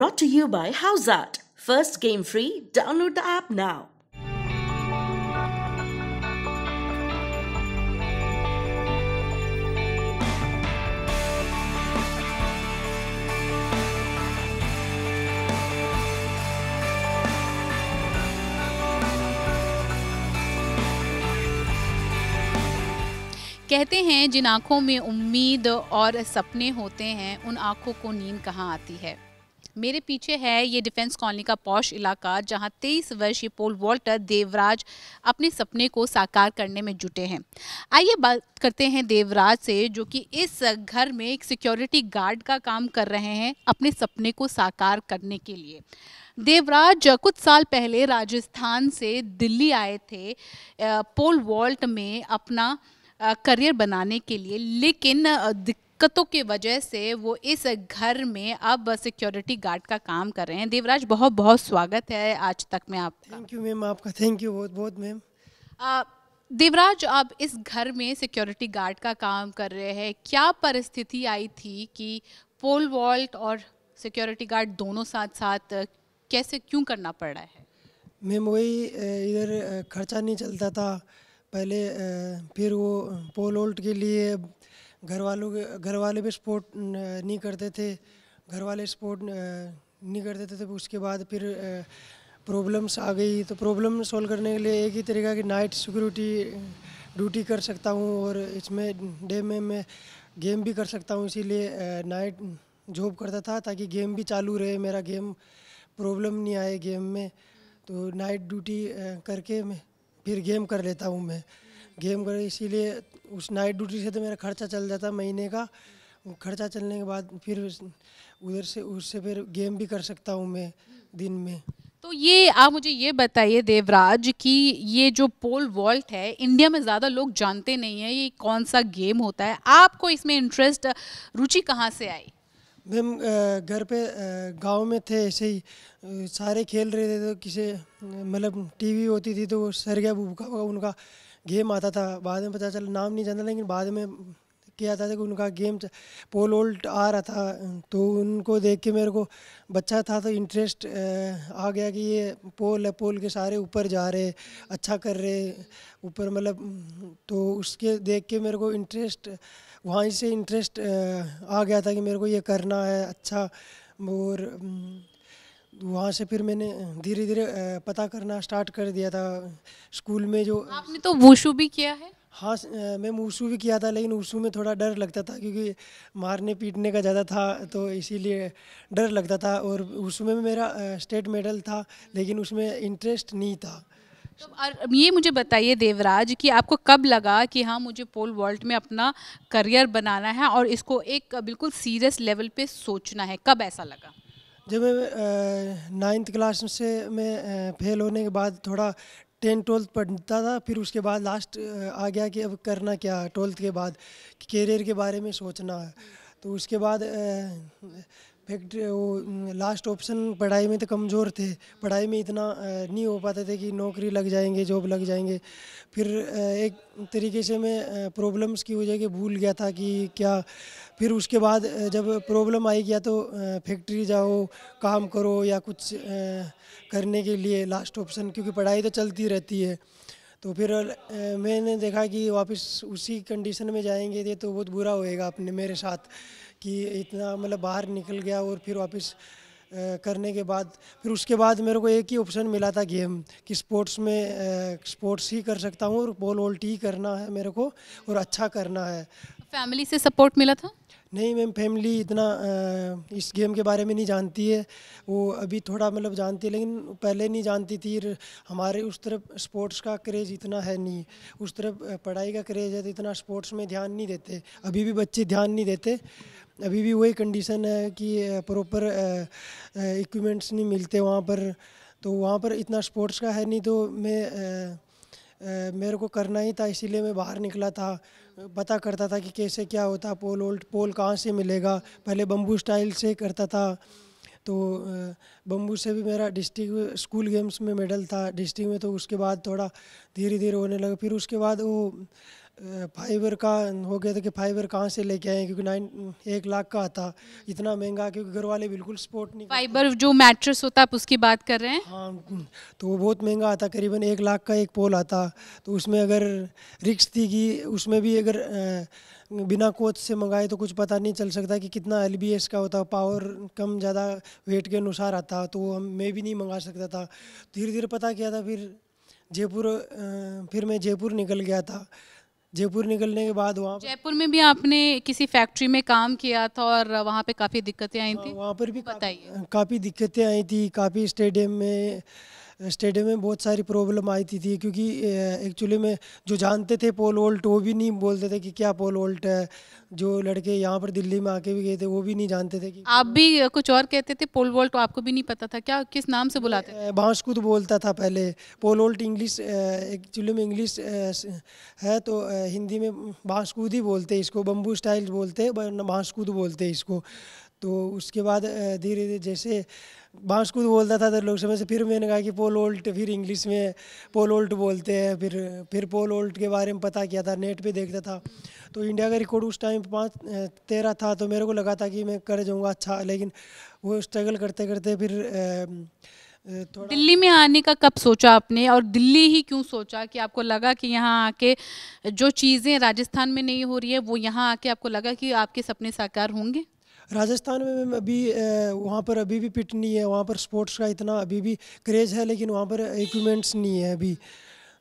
Brought to you by How's That? First game free. Download the app now. कहते हैं जिन आँखों में उम्मीद और सपने होते हैं उन आँखों को नींद कहाँ आती है मेरे पीछे है ये डिफेंस कॉलोनी का पौश इलाका जहां 23 वर्षीय पोल वॉल्टर देवराज अपने सपने को साकार करने में जुटे हैं आइए बात करते हैं देवराज से जो कि इस घर में एक सिक्योरिटी गार्ड का काम कर रहे हैं अपने सपने को साकार करने के लिए देवराज कुछ साल पहले राजस्थान से दिल्ली आए थे पोल वॉल्ट में अपना करियर बनाने के लिए लेकिन दिक्कतों की वजह से वो इस घर में अब सिक्योरिटी गार्ड का काम कर रहे हैं देवराज बहुत बहुत स्वागत है आज तक में आप थैंक यू मैम आपका थैंक यू बहुत बहुत मैम देवराज आप इस घर में सिक्योरिटी गार्ड का काम कर रहे हैं क्या परिस्थिति आई थी कि पोल वॉल्ट और सिक्योरिटी गार्ड दोनों साथ साथ कैसे क्यों करना पड़ रहा है मैम वही इधर खर्चा नहीं चलता था पहले फिर वो पोल वॉल्ट के लिए घर वालों के घर वाले भी सपोर्ट नहीं करते थे घर वाले सपोर्ट नहीं करते थे तो उसके बाद फिर प्रॉब्लम्स आ गई तो प्रॉब्लम सॉल्व करने के लिए एक ही तरीका कि नाइट सिक्योरिटी ड्यूटी कर सकता हूँ और इसमें डे में मैं गेम भी कर सकता हूँ इसीलिए नाइट जॉब करता था ताकि गेम भी चालू रहे मेरा गेम प्रॉब्लम नहीं आए गेम में तो नाइट ड्यूटी करके मैं फिर गेम कर लेता हूँ मैं गेम कर इसीलिए उस नाइट ड्यूटी से तो मेरा खर्चा चल जाता महीने का खर्चा चलने के बाद फिर उधर से उससे फिर गेम भी कर सकता हूँ मैं दिन में तो ये आप मुझे ये बताइए देवराज कि ये जो पोल वॉल्ट है इंडिया में ज़्यादा लोग जानते नहीं हैं ये कौन सा गेम होता है आपको इसमें इंटरेस्ट रुचि कहाँ से आई मैम घर पे गांव में थे ऐसे ही सारे खेल रहे थे तो किसी मतलब टीवी होती थी तो वो सर भूखा उनका गेम आता था बाद में पता चला नाम नहीं जानता लेकिन बाद में किया था कि उनका गेम पोल ओल्ट आ रहा था तो उनको देख के मेरे को बच्चा था तो इंटरेस्ट आ गया कि ये पोल है पोल के सारे ऊपर जा रहे अच्छा कर रहे ऊपर मतलब तो उसके देख के मेरे को इंटरेस्ट वहाँ से इंटरेस्ट आ गया था कि मेरे को ये करना है अच्छा और वहाँ से फिर मैंने धीरे धीरे पता करना स्टार्ट कर दिया था स्कूल में जो आपने तो वूशू भी किया है हाँ मैं वूशू भी किया था लेकिन वूशू में थोड़ा डर लगता था क्योंकि मारने पीटने का ज़्यादा था तो इसीलिए डर लगता था और वूशू में मेरा स्टेट मेडल था लेकिन उसमें इंटरेस्ट नहीं था तो ये मुझे बताइए देवराज कि आपको कब लगा कि हाँ मुझे पोल वॉल्ट में अपना करियर बनाना है और इसको एक बिल्कुल सीरियस लेवल पे सोचना है कब ऐसा लगा जब मैं नाइन्थ क्लास से मैं फेल होने के बाद थोड़ा टेन ट्वेल्थ पढ़ता था फिर उसके बाद लास्ट आ गया कि अब करना क्या ट्वेल्थ के बाद कैरियर के बारे में सोचना है तो उसके बाद फैक्ट वो लास्ट ऑप्शन पढ़ाई में तो कमज़ोर थे पढ़ाई में इतना नहीं हो पाते थे कि नौकरी लग जाएंगे जॉब लग जाएंगे फिर एक तरीके से मैं प्रॉब्लम्स की वजह के भूल गया था कि क्या फिर उसके बाद जब प्रॉब्लम आई गया तो फैक्ट्री जाओ काम करो या कुछ करने के लिए लास्ट ऑप्शन क्योंकि पढ़ाई तो चलती रहती है तो फिर मैंने देखा कि वापस उसी कंडीशन में जाएंगे तो बहुत बुरा होएगा अपने मेरे साथ कि इतना मतलब बाहर निकल गया और फिर वापस करने के बाद फिर उसके बाद मेरे को एक ही ऑप्शन मिला था गेम कि स्पोर्ट्स में स्पोर्ट्स ही कर सकता हूँ और बॉल वोल्ट ही करना है मेरे को और अच्छा करना है फैमिली से सपोर्ट मिला था नहीं मैम फैमिली इतना इस गेम के बारे में नहीं जानती है वो अभी थोड़ा मतलब जानती है लेकिन पहले नहीं जानती थी हमारे उस तरफ स्पोर्ट्स का क्रेज़ इतना है नहीं उस तरफ पढ़ाई का क्रेज़ है तो इतना स्पोर्ट्स में ध्यान नहीं देते अभी भी बच्चे ध्यान नहीं देते अभी भी वही कंडीशन है कि प्रॉपर इक्विपमेंट्स नहीं मिलते वहाँ पर तो वहाँ पर इतना स्पोर्ट्स का है नहीं तो मैं मेरे को करना ही था इसीलिए मैं बाहर निकला था पता करता था कि कैसे क्या होता पोल ओल्ड पोल कहाँ से मिलेगा पहले बम्बू स्टाइल से करता था तो बम्बू से भी मेरा डिस्ट्रिक्ट स्कूल गेम्स में मेडल था डिस्ट्रिक्ट में तो उसके बाद थोड़ा धीरे धीरे होने लगा फिर उसके बाद वो फाइबर का हो गया था कि फाइबर कहाँ से लेके आए क्योंकि नाइन एक लाख का आता इतना महंगा क्योंकि घर वाले बिल्कुल सपोर्ट नहीं फाइबर जो मैट्रेस होता आप उसकी बात कर रहे हैं हाँ तो वो बहुत महंगा आता करीबन एक लाख का एक पोल आता तो उसमें अगर रिक्स थी कि उसमें भी अगर बिना कोच से मंगाए तो कुछ पता नहीं चल सकता कि कितना एल का होता पावर कम ज़्यादा वेट के अनुसार आता तो हम मैं भी नहीं मंगा सकता था धीरे धीरे पता किया था फिर जयपुर फिर मैं जयपुर निकल गया था जयपुर निकलने के बाद वहाँ जयपुर में भी आपने किसी फैक्ट्री में काम किया था और वहाँ पे काफ़ी दिक्कतें आई थी हाँ, वहाँ पर भी बताइए काफ़ी दिक्कतें आई थी काफ़ी स्टेडियम में स्टेडियम में बहुत सारी प्रॉब्लम आई थी, थी क्योंकि एक्चुअली में जो जानते थे पोल वोल्ट वो भी नहीं बोलते थे कि क्या पोल वोल्ट है जो लड़के यहाँ पर दिल्ली में आके भी गए थे वो भी नहीं जानते थे कि आप भी कुछ और कहते थे पोल तो वोल्ट आपको भी नहीं पता था क्या किस नाम से बुलाते बांसकुद बोलता था पहले पोल वोल्ट इंग्लिश एक्चुअली में इंग्लिश है तो हिंदी में बांसकूद ही बोलते इसको बम्बू स्टाइल बोलते बांसकूद बोलते इसको तो उसके बाद धीरे धीरे जैसे बांस कूद बोलता था इधर लोग समय से फिर मैंने कहा कि पोल ओल्ट फिर इंग्लिश में पोल ओल्ट बोलते हैं फिर फिर पोल ओल्ट के बारे में पता किया था नेट पे देखता था तो इंडिया का रिकॉर्ड उस टाइम पाँच तेरह था तो मेरे को लगा था कि मैं कर जाऊँगा अच्छा लेकिन वो स्ट्रगल करते करते फिर दिल्ली में आने का कब सोचा आपने और दिल्ली ही क्यों सोचा कि आपको लगा कि यहाँ आके जो चीज़ें राजस्थान में नहीं हो रही है वो यहाँ आके आपको लगा कि आपके सपने साकार होंगे राजस्थान में अभी वहाँ पर अभी भी पिट नहीं है वहाँ पर स्पोर्ट्स का इतना अभी भी क्रेज़ है लेकिन वहाँ पर इक्विपमेंट्स नहीं है अभी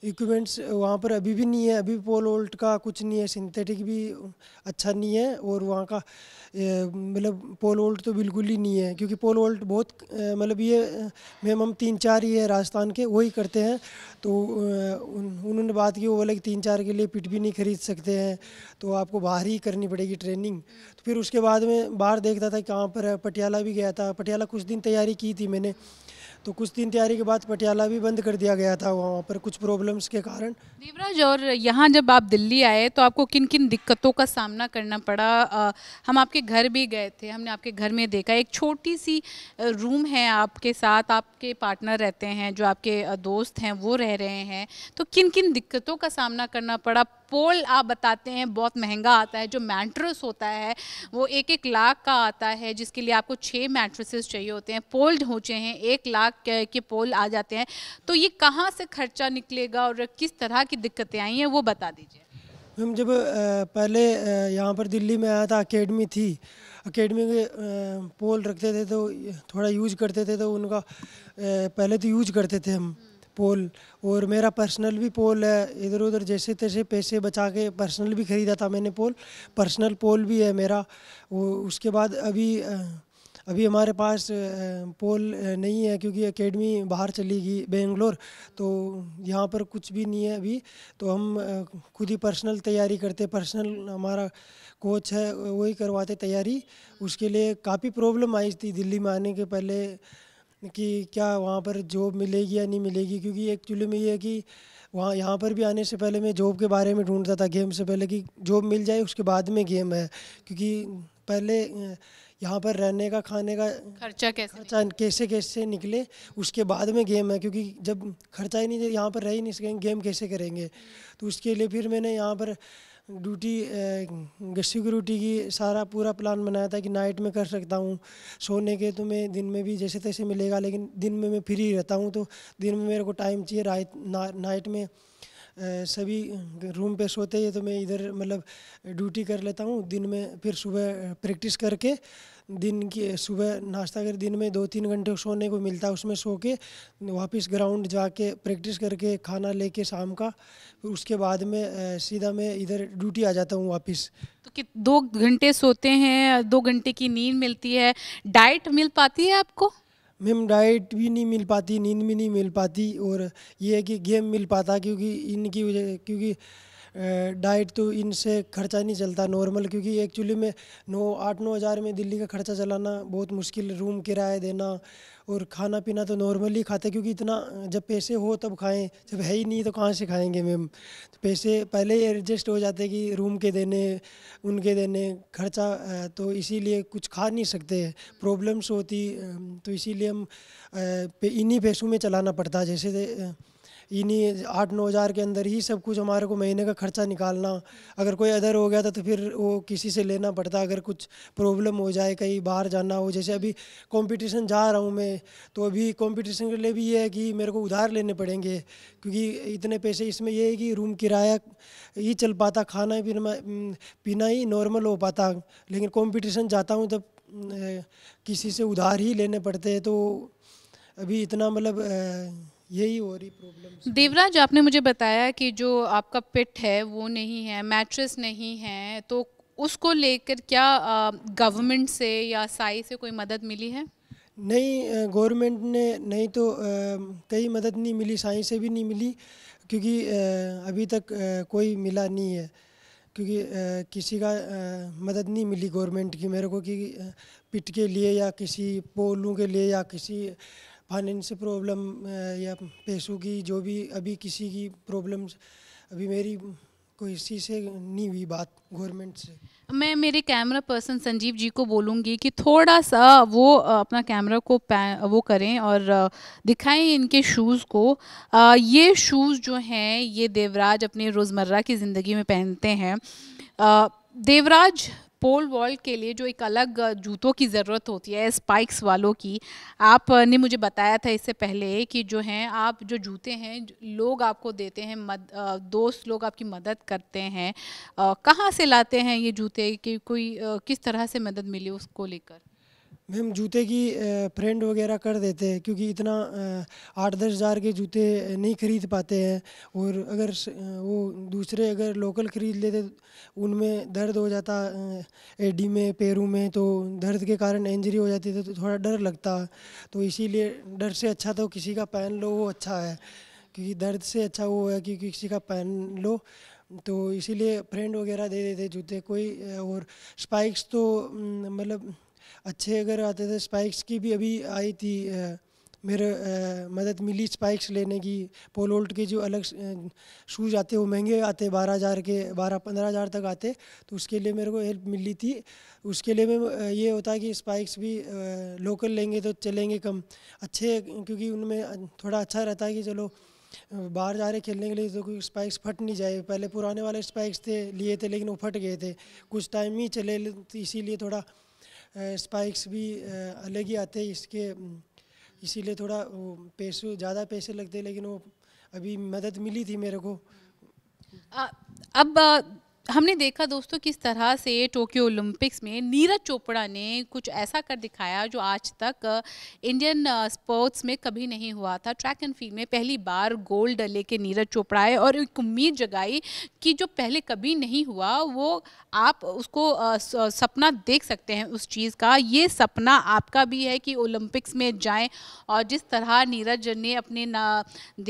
इक्विपमेंट्स uh, वहाँ पर अभी भी नहीं है अभी पोल वोल्ट का कुछ नहीं है सिंथेटिक भी अच्छा नहीं है और वहाँ का मतलब पोल वोल्ट तो बिल्कुल ही नहीं है क्योंकि पोल वोल्ट बहुत uh, मतलब ये uh, मैम हम तीन चार ही है राजस्थान के वही करते हैं तो उन्होंने बात की वो बोला कि तीन चार के लिए पिट भी नहीं खरीद सकते हैं तो आपको बाहर ही करनी पड़ेगी ट्रेनिंग तो फिर उसके बाद में बाहर देखता था कहाँ पर पटियाला भी गया था पटियाला कुछ दिन तैयारी की थी मैंने तो कुछ दिन तैयारी के बाद पटियाला भी बंद कर दिया गया था वहाँ पर कुछ प्रॉब्लम्स के कारण देवराज और यहाँ जब आप दिल्ली आए तो आपको किन किन दिक्कतों का सामना करना पड़ा आ, हम आपके घर भी गए थे हमने आपके घर में देखा एक छोटी सी रूम है आपके साथ आपके पार्टनर रहते हैं जो आपके दोस्त हैं वो रह रहे हैं तो किन किन दिक्कतों का सामना करना पड़ा पोल आप बताते हैं बहुत महंगा आता है जो मैट्रस होता है वो एक एक लाख का आता है जिसके लिए आपको छः मैट्रसेस चाहिए होते हैं पोल्ड ढोचे हैं एक लाख के पोल आ जाते हैं तो ये कहाँ से खर्चा निकलेगा और किस तरह की दिक्कतें आई हैं वो बता दीजिए मैम जब पहले यहाँ पर दिल्ली में आया था अकेडमी थी अकेडमी के पोल रखते थे तो थोड़ा यूज करते थे तो उनका पहले तो यूज करते थे हम पोल और मेरा पर्सनल भी पोल है इधर उधर जैसे तैसे पैसे बचा के पर्सनल भी ख़रीदा था मैंने पोल पर्सनल पोल भी है मेरा वो उसके बाद अभी अभी हमारे पास पोल नहीं है क्योंकि एकेडमी बाहर चली गई बेंगलोर तो यहाँ पर कुछ भी नहीं है अभी तो हम खुद ही पर्सनल तैयारी करते पर्सनल हमारा कोच है वही करवाते तैयारी उसके लिए काफ़ी प्रॉब्लम आई थी दिल्ली में आने के पहले कि क्या वहाँ पर जॉब मिलेगी या नहीं मिलेगी क्योंकि एक्चुअली में ये है कि वहाँ यहाँ पर भी आने से पहले मैं जॉब के बारे में ढूंढता था गेम से पहले कि जॉब मिल जाए उसके बाद में गेम है क्योंकि पहले यहाँ पर रहने का खाने का खर्चा कैसे खर्चा कैसे कैसे निकले उसके बाद में गेम है क्योंकि जब खर्चा ही नहीं यहाँ पर रह ही नहीं सकेंगे गेम कैसे करेंगे तो उसके लिए फिर मैंने यहाँ पर ड्यूटी गश्ती की ड्यूटी की सारा पूरा प्लान बनाया था कि नाइट में कर सकता हूँ सोने के तो मैं दिन में भी जैसे तैसे मिलेगा लेकिन दिन में मैं फ्री रहता हूँ तो दिन में मेरे को टाइम चाहिए रात ना, नाइट में सभी रूम पे सोते हैं तो मैं इधर मतलब ड्यूटी कर लेता हूँ दिन में फिर सुबह प्रैक्टिस करके दिन की सुबह नाश्ता कर दिन में दो तीन घंटे सोने को मिलता है उसमें सो के वापस ग्राउंड जाके प्रैक्टिस करके खाना लेके शाम का फिर उसके बाद में सीधा मैं इधर ड्यूटी आ जाता हूँ वापस तो कि दो घंटे सोते हैं दो घंटे की नींद मिलती है डाइट मिल पाती है आपको मैम डाइट भी नहीं मिल पाती नींद भी नहीं मिल पाती और ये है कि गेम मिल पाता क्योंकि इनकी वजह क्योंकि डाइट तो इनसे खर्चा नहीं चलता नॉर्मल क्योंकि एक्चुअली में नौ आठ नौ हज़ार में दिल्ली का खर्चा चलाना बहुत मुश्किल रूम किराया देना और खाना पीना तो नॉर्मली खाते क्योंकि इतना जब पैसे हो तब खाएं जब है ही नहीं तो कहाँ से खाएंगे मैम तो पैसे पहले ही एडजस्ट हो जाते कि रूम के देने उनके देने खर्चा तो इसीलिए कुछ खा नहीं सकते प्रॉब्लम्स होती तो इसीलिए हम इन्हीं पैसों में चलाना पड़ता जैसे इन्हीं आठ नौ हज़ार के अंदर ही सब कुछ हमारे को महीने का खर्चा निकालना अगर कोई अदर हो गया था तो फिर वो किसी से लेना पड़ता अगर कुछ प्रॉब्लम हो जाए कहीं बाहर जाना हो जैसे अभी कंपटीशन जा रहा हूँ मैं तो अभी कंपटीशन के लिए भी ये है कि मेरे को उधार लेने पड़ेंगे क्योंकि इतने पैसे इसमें ये है कि रूम किराया ही चल पाता खाना पीना पीना ही नॉर्मल हो पाता लेकिन कॉम्पिटिशन जाता हूँ तब किसी से उधार ही लेने पड़ते हैं तो अभी इतना मतलब यही हो रही प्रॉब्लम देवराज आपने मुझे बताया कि जो आपका पिट है वो नहीं है मैट्रेस नहीं है तो उसको लेकर क्या गवर्नमेंट से या साई से कोई मदद मिली है नहीं गवर्नमेंट ने नहीं तो कई मदद नहीं मिली साई से भी नहीं मिली क्योंकि अभी तक कोई मिला नहीं है क्योंकि किसी का मदद नहीं मिली गवर्नमेंट की मेरे को कि पिट के लिए या किसी पोलू के लिए या किसी फाइनेंस प्रॉब्लम या पैसों की जो भी अभी किसी की प्रॉब्लम्स अभी मेरी कोई इसी से नहीं हुई बात गवर्नमेंट से मैं मेरे कैमरा पर्सन संजीव जी को बोलूँगी कि थोड़ा सा वो अपना कैमरा को वो करें और दिखाएं इनके शूज़ को ये शूज़ जो हैं ये देवराज अपने रोज़मर्रा की ज़िंदगी में पहनते हैं देवराज पोल वॉल्ट के लिए जो एक अलग जूतों की ज़रूरत होती है स्पाइक्स वालों की आपने मुझे बताया था इससे पहले कि जो हैं आप जो जूते हैं लोग आपको देते हैं मद, दोस्त लोग आपकी मदद करते हैं कहाँ से लाते हैं ये जूते कि कोई किस तरह से मदद मिली उसको लेकर मैम जूते की फ्रेंड वगैरह कर देते हैं क्योंकि इतना आठ दस हज़ार के जूते नहीं खरीद पाते हैं और अगर वो दूसरे अगर लोकल ख़रीद लेते तो उनमें दर्द हो जाता एडी में पैरों में तो दर्द के कारण इंजरी हो जाती थी तो थोड़ा डर लगता तो इसीलिए डर से अच्छा तो किसी का पहन लो वो अच्छा है क्योंकि दर्द से अच्छा वो है कि किसी का पहन लो तो इसीलिए फ्रेंड वगैरह दे देते जूते कोई और स्पाइक्स तो मतलब अच्छे अगर आते थे स्पाइक्स की भी अभी आई थी मेरे मदद मिली स्पाइक्स लेने की पोलोल्ट के जो अलग शूज़ आते वो महंगे आते बारह हज़ार के बारह पंद्रह हज़ार तक आते तो उसके लिए मेरे को हेल्प मिली थी उसके लिए मैं ये होता है कि स्पाइक्स भी लोकल लेंगे तो चलेंगे कम अच्छे क्योंकि उनमें थोड़ा अच्छा रहता है कि चलो बाहर जा रहे खेलने के लिए तो कोई स्पाइक्स फट नहीं जाए पहले पुराने वाले स्पाइक्स थे लिए थे लेकिन वो फट गए थे कुछ टाइम ही चले इसीलिए थोड़ा स्पाइक्स भी अलग ही आते हैं इसके इसीलिए थोड़ा पैसे ज़्यादा पैसे लगते लेकिन वो अभी मदद मिली थी मेरे को आ, अब हमने देखा दोस्तों किस तरह से टोक्यो ओलंपिक्स में नीरज चोपड़ा ने कुछ ऐसा कर दिखाया जो आज तक इंडियन स्पोर्ट्स में कभी नहीं हुआ था ट्रैक एंड फील्ड में पहली बार गोल्ड लेके नीरज चोपड़ा आए और एक उम्मीद जगाई कि जो पहले कभी नहीं हुआ वो आप उसको सपना देख सकते हैं उस चीज़ का ये सपना आपका भी है कि ओलंपिक्स में जाएँ और जिस तरह नीरज ने अपने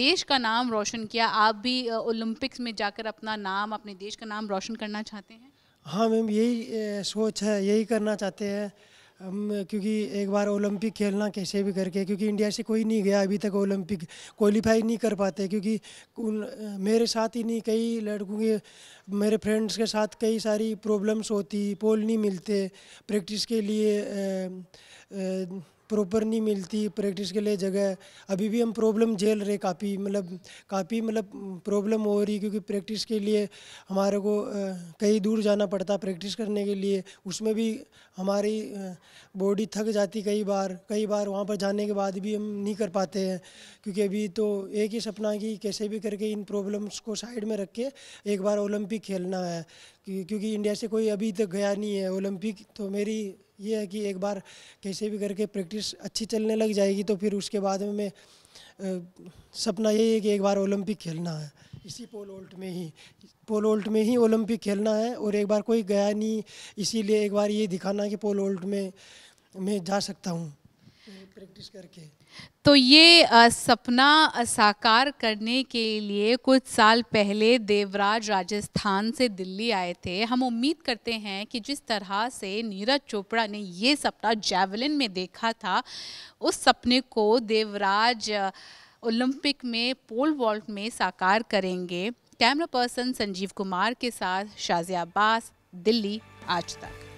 देश का नाम रोशन किया आप भी ओलंपिक्स में जाकर अपना नाम अपने देश का नाम रोशन रोशन करना चाहते हैं हाँ मैम यही सोच है यही करना चाहते हैं हम क्योंकि एक बार ओलंपिक खेलना कैसे भी करके क्योंकि इंडिया से कोई नहीं गया अभी तक ओलंपिक क्वालिफाई नहीं कर पाते क्योंकि उन मेरे साथ ही नहीं कई लड़कों के मेरे फ्रेंड्स के साथ कई सारी प्रॉब्लम्स होती पोल नहीं मिलते प्रैक्टिस के लिए प्रॉपर नहीं मिलती प्रैक्टिस के लिए जगह अभी भी हम प्रॉब्लम झेल रहे काफ़ी मतलब काफ़ी मतलब प्रॉब्लम हो रही क्योंकि प्रैक्टिस के लिए हमारे को कहीं दूर जाना पड़ता प्रैक्टिस करने के लिए उसमें भी हमारी बॉडी थक जाती कई बार कई बार वहाँ पर जाने के बाद भी हम नहीं कर पाते हैं क्योंकि अभी तो एक ही सपना कि कैसे भी करके इन प्रॉब्लम्स को साइड में रख के एक बार ओलंपिक खेलना है क्योंकि इंडिया से कोई अभी तक गया नहीं है ओलंपिक तो मेरी ये है कि एक बार कैसे भी करके प्रैक्टिस अच्छी चलने लग जाएगी तो फिर उसके बाद में मैं सपना यही है कि एक बार ओलंपिक खेलना है इसी पोल ओल्ट में ही पोल ओल्ट में ही ओलंपिक खेलना है और एक बार कोई गया नहीं इसीलिए एक बार ये दिखाना कि पोल ओल्ट में मैं जा सकता हूँ प्रैक्टिस करके तो ये सपना साकार करने के लिए कुछ साल पहले देवराज राजस्थान से दिल्ली आए थे हम उम्मीद करते हैं कि जिस तरह से नीरज चोपड़ा ने ये सपना जैवलिन में देखा था उस सपने को देवराज ओलंपिक में पोल वॉल्ट में साकार करेंगे कैमरा पर्सन संजीव कुमार के साथ शाजिया अब्बास दिल्ली आज तक